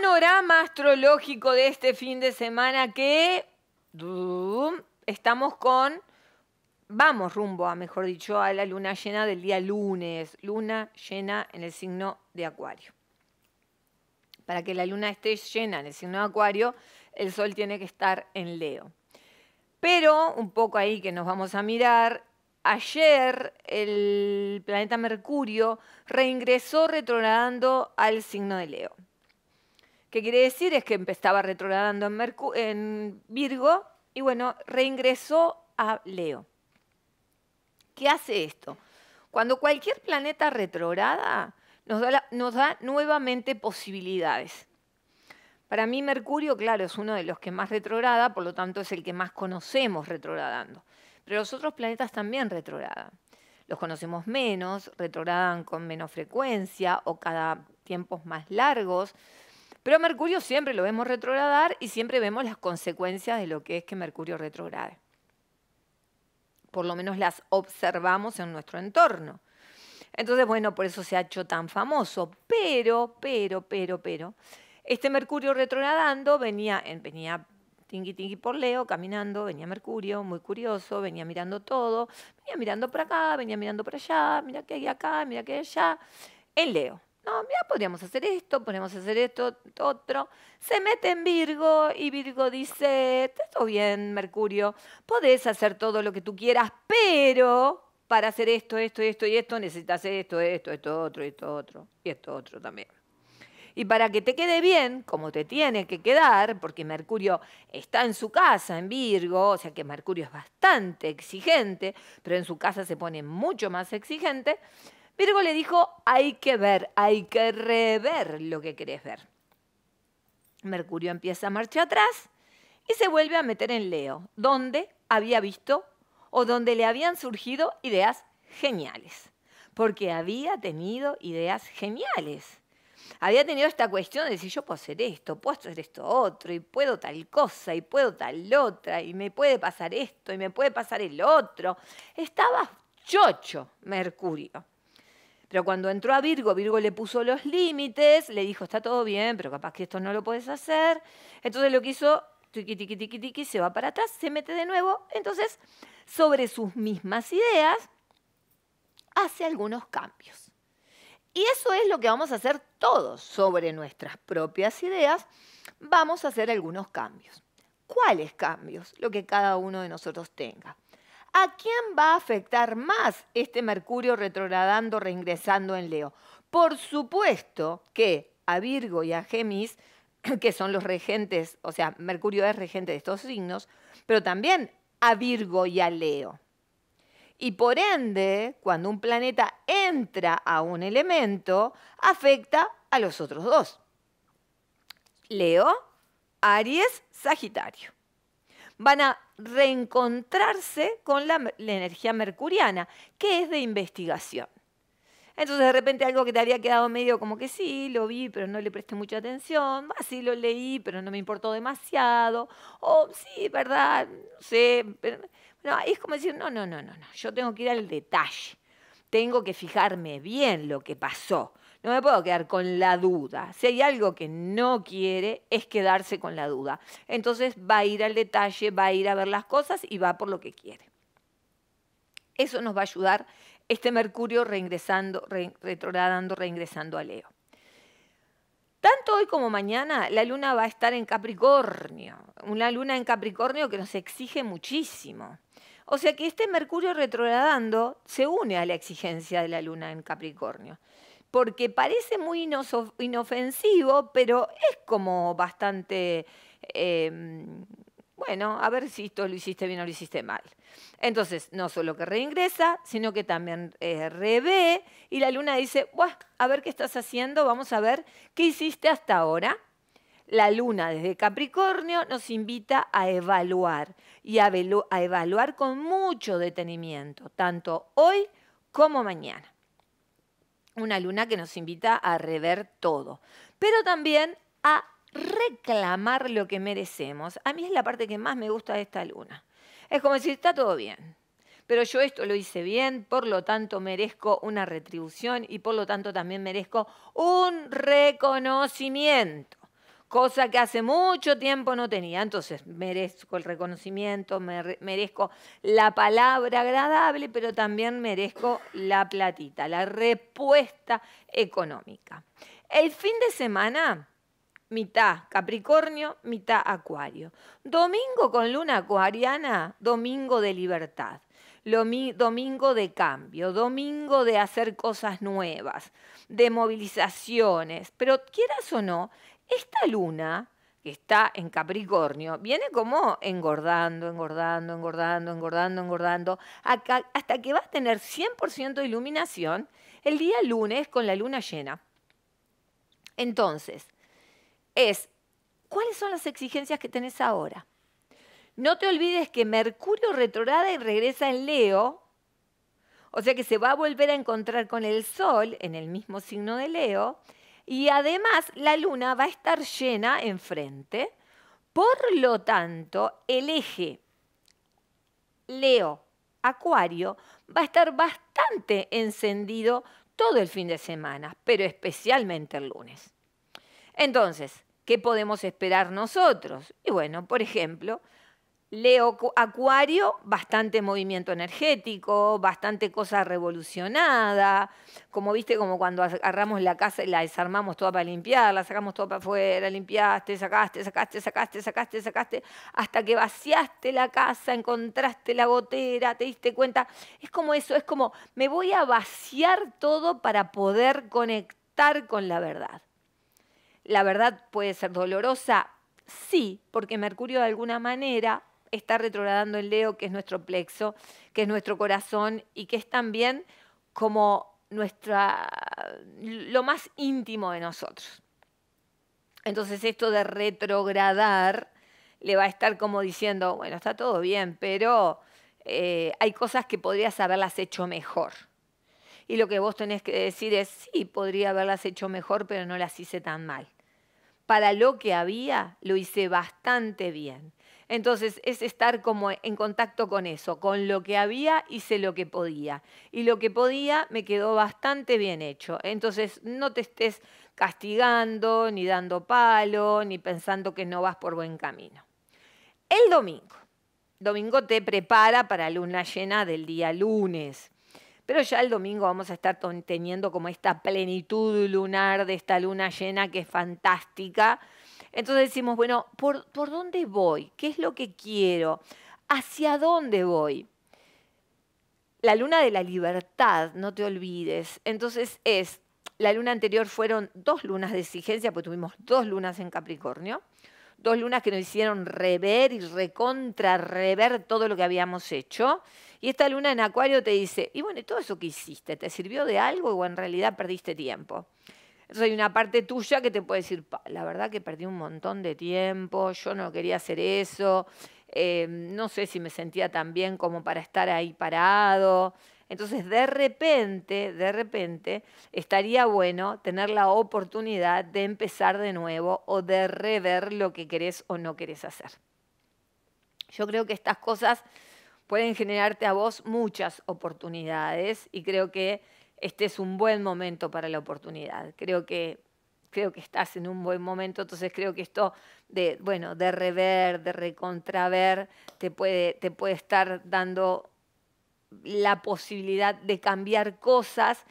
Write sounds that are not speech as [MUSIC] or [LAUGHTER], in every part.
panorama astrológico de este fin de semana que estamos con, vamos rumbo a, mejor dicho, a la luna llena del día lunes, luna llena en el signo de Acuario. Para que la luna esté llena en el signo de Acuario, el sol tiene que estar en Leo. Pero un poco ahí que nos vamos a mirar, ayer el planeta Mercurio reingresó retrogradando al signo de Leo. ¿Qué quiere decir? Es que empezaba retrogradando en, Virgo y bueno, reingresó a Leo. ¿Qué hace esto? Cuando cualquier planeta retrograda nos da, nos da nuevamente posibilidades. Para mí Mercurio, claro, es uno de los que más retrograda, por lo tanto es el que más conocemos retrogradando. Pero los otros planetas también retrogradan. Los conocemos menos, retrogradan con menos frecuencia o cada tiempos más largos. Pero Mercurio siempre lo vemos retrogradar y siempre vemos las consecuencias de lo que es que Mercurio retrograde. Por lo menos las observamos en nuestro entorno. Entonces, bueno, por eso se ha hecho tan famoso. Pero, pero, pero, pero, este Mercurio retrogradando venía, venía tingui tingui por Leo, caminando, venía Mercurio, muy curioso, venía mirando todo, venía mirando para acá, venía mirando por allá, mira que hay acá, mira que hay allá, en Leo no, mira, podríamos hacer esto, podríamos hacer esto, otro. Se mete en Virgo y Virgo dice, estoy bien, Mercurio, podés hacer todo lo que tú quieras, pero para hacer esto, esto, esto y esto necesitas esto, esto, esto, otro, esto, otro, y esto, otro también. Y para que te quede bien, como te tiene que quedar, porque Mercurio está en su casa, en Virgo, o sea que Mercurio es bastante exigente, pero en su casa se pone mucho más exigente, Virgo le dijo, hay que ver, hay que rever lo que querés ver. Mercurio empieza a marchar atrás y se vuelve a meter en Leo, donde había visto o donde le habían surgido ideas geniales, porque había tenido ideas geniales. Había tenido esta cuestión de si yo puedo hacer esto, puedo hacer esto otro, y puedo tal cosa, y puedo tal otra, y me puede pasar esto, y me puede pasar el otro. Estaba chocho Mercurio. Pero cuando entró a Virgo, Virgo le puso los límites, le dijo, está todo bien, pero capaz que esto no lo puedes hacer. Entonces lo que hizo, tiqui, tiqui, tiqui, tiqui, se va para atrás, se mete de nuevo. Entonces, sobre sus mismas ideas, hace algunos cambios. Y eso es lo que vamos a hacer todos sobre nuestras propias ideas. Vamos a hacer algunos cambios. ¿Cuáles cambios? Lo que cada uno de nosotros tenga. ¿A quién va a afectar más este Mercurio retrogradando, reingresando en Leo? Por supuesto que a Virgo y a Géminis, [CLEARS THROAT] que son los regentes, o sea, Mercurio es regente de estos signos, pero también a Virgo y a Leo. Y por ende, cuando un planeta entra a un elemento, afecta a los otros dos. Leo, Aries, Sagitario. Van a reencontrarse con la, energía mercuriana, que es de investigación. Entonces de repente algo que te había quedado medio como que sí, lo vi, pero no le presté mucha atención, así ah, lo leí, pero no me importó demasiado, o sí, verdad, no sé, es como decir, no, no, no, no, no, yo tengo que ir al detalle, tengo que fijarme bien lo que pasó, no me puedo quedar con la duda. Si hay algo que no quiere es quedarse con la duda. Entonces va a ir al detalle, va a ir a ver las cosas y va por lo que quiere. Eso nos va a ayudar este Mercurio reingresando, retrogradando, reingresando a Leo. Tanto hoy como mañana la luna va a estar en Capricornio, una luna en Capricornio que nos exige muchísimo. O sea que este Mercurio retrogradando se une a la exigencia de la luna en Capricornio porque parece muy inofensivo, pero es como bastante, em, bueno, a ver si esto lo hiciste bien o lo hiciste mal. Entonces, no solo que reingresa, sino que también eh, y la luna dice, a ver qué estás haciendo, vamos a ver qué hiciste hasta ahora. La luna desde Capricornio nos invita a evaluar y a evaluar con mucho detenimiento, tanto hoy como mañana una luna que nos invita a rever todo, pero también a reclamar lo que merecemos. A mí es la parte que más me gusta de esta luna. Es como decir, está todo bien, pero yo esto lo hice bien, por lo tanto merezco una retribución y por lo tanto también merezco un reconocimiento cosa que hace mucho tiempo no tenía. Entonces, merezco el reconocimiento, merezco la palabra agradable, pero también merezco la platita, la respuesta económica. El fin de semana, mitad Capricornio, mitad Acuario. Domingo con luna acuariana, domingo de libertad domingo de cambio, domingo de hacer cosas nuevas, de movilizaciones. Pero quieras o no, esta luna, que está en Capricornio, viene como engordando, engordando, engordando, engordando, engordando, hasta que va a tener 100% de iluminación el día lunes con la luna llena. Entonces, es, ¿cuáles son las exigencias que tenés ahora? No te olvides que Mercurio retrograda y regresa en Leo, o sea que se va a volver a encontrar con el Sol en el mismo signo de Leo, y además la luna va a estar llena enfrente. Por lo tanto, el eje Leo, Acuario, va a estar bastante encendido todo el fin de semana, pero especialmente el lunes. Entonces, ¿qué podemos esperar nosotros? Y bueno, por ejemplo, Leo Acuario, bastante movimiento energético, bastante cosa revolucionada, como viste, como cuando agarramos la casa y la desarmamos toda para la sacamos toda para afuera, limpiaste, sacaste, sacaste, sacaste, sacaste, sacaste, hasta que vaciaste la casa, encontraste la gotera, te diste cuenta. Es como eso, es como me voy a vaciar todo para poder conectar con la verdad. La verdad puede ser dolorosa, sí, porque Mercurio de alguna manera está retrogradando el Leo, que es nuestro plexo, que es nuestro corazón y que es también como nuestra, lo más íntimo de nosotros. Entonces esto de retrogradar le va a estar como diciendo, bueno, está todo bien, pero eh, hay cosas que podrías haberlas hecho mejor. Y lo que vos tenés que decir es, sí, podría haberlas hecho mejor, pero no las hice tan mal. Para lo que había, lo hice bastante bien. Entonces es estar como en contacto con eso, con lo que había hice lo que podía. Y lo que podía me quedó bastante bien hecho. Entonces no te estés castigando, ni dando palo, ni pensando que no vas por buen camino. El domingo. Domingo te prepara para luna llena del día lunes. Pero ya el domingo vamos a estar teniendo como esta plenitud lunar de esta luna llena que es fantástica entonces decimos, bueno, ¿por, ¿por dónde voy? ¿Qué es lo que quiero? ¿Hacia dónde voy? La luna de la libertad, no te olvides. Entonces es, la luna anterior fueron dos lunas de exigencia, pues tuvimos dos lunas en Capricornio, dos lunas que nos hicieron rever y recontra rever todo lo que habíamos hecho. Y esta luna en Acuario te dice, y bueno, ¿y todo eso que hiciste? ¿Te sirvió de algo o en realidad perdiste tiempo? Entonces hay una parte tuya que te puede decir, la verdad que perdí un montón de tiempo, yo no quería hacer eso, eh, no sé si me sentía tan bien como para estar ahí parado. Entonces, de repente, de repente, estaría bueno tener la oportunidad de empezar de nuevo o de rever lo que querés o no querés hacer. Yo creo que estas cosas pueden generarte a vos muchas oportunidades y creo que este es un buen momento para la oportunidad. Creo que creo que estás en un buen momento, entonces creo que esto de, bueno, de rever, de recontraver, te puede, te puede estar dando la posibilidad de cambiar cosas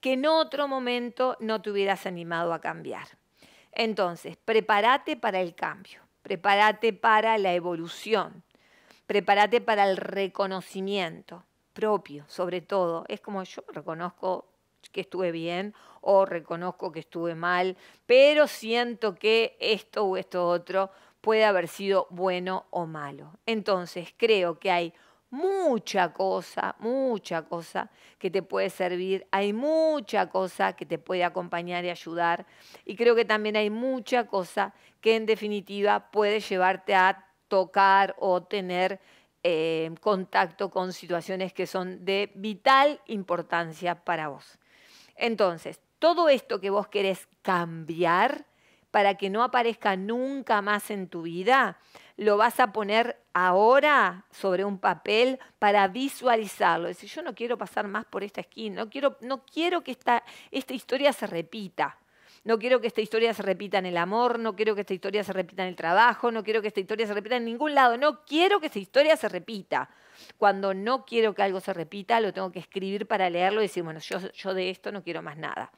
que en otro momento no te hubieras animado a cambiar. Entonces, prepárate para el cambio, prepárate para la evolución, prepárate para el reconocimiento, propio, sobre todo. Es como yo reconozco que estuve bien o reconozco que estuve mal, pero siento que esto o esto otro puede haber sido bueno o malo. Entonces creo que hay mucha cosa, mucha cosa que te puede servir, hay mucha cosa que te puede acompañar y ayudar y creo que también hay mucha cosa que en definitiva puede llevarte a tocar o tener eh, contacto con situaciones que son de vital importancia para vos. Entonces, todo esto que vos querés cambiar para que no aparezca nunca más en tu vida, lo vas a poner ahora sobre un papel para visualizarlo. Decir, yo no quiero pasar más por esta esquina, no quiero, no quiero que esta historia se repita no quiero que esta historia se repita en el amor, no quiero que esta historia se repita en el trabajo, no quiero que esta historia se repita en ningún lado, no quiero que esta historia se repita. Cuando no quiero que algo se repita, lo tengo que escribir para leerlo y decir, bueno, yo, de esto no quiero más nada.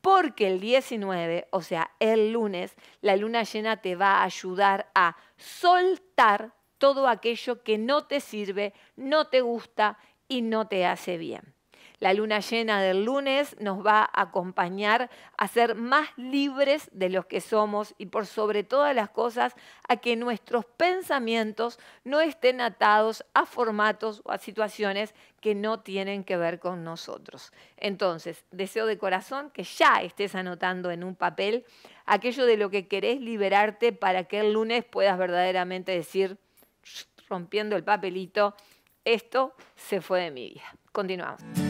Porque el 19, o sea, el lunes, la luna llena te va a ayudar a soltar todo aquello que no te sirve, no te gusta y no te hace bien. La luna llena del lunes nos va a acompañar a ser más libres de los que somos y por sobre todas las cosas a que nuestros pensamientos no estén atados a formatos o a situaciones que no tienen que ver con nosotros. Entonces, deseo de corazón que ya estés anotando en un papel aquello de lo que querés liberarte para que el lunes puedas verdaderamente decir, rompiendo el papelito, esto se fue de mi vida. Continuamos.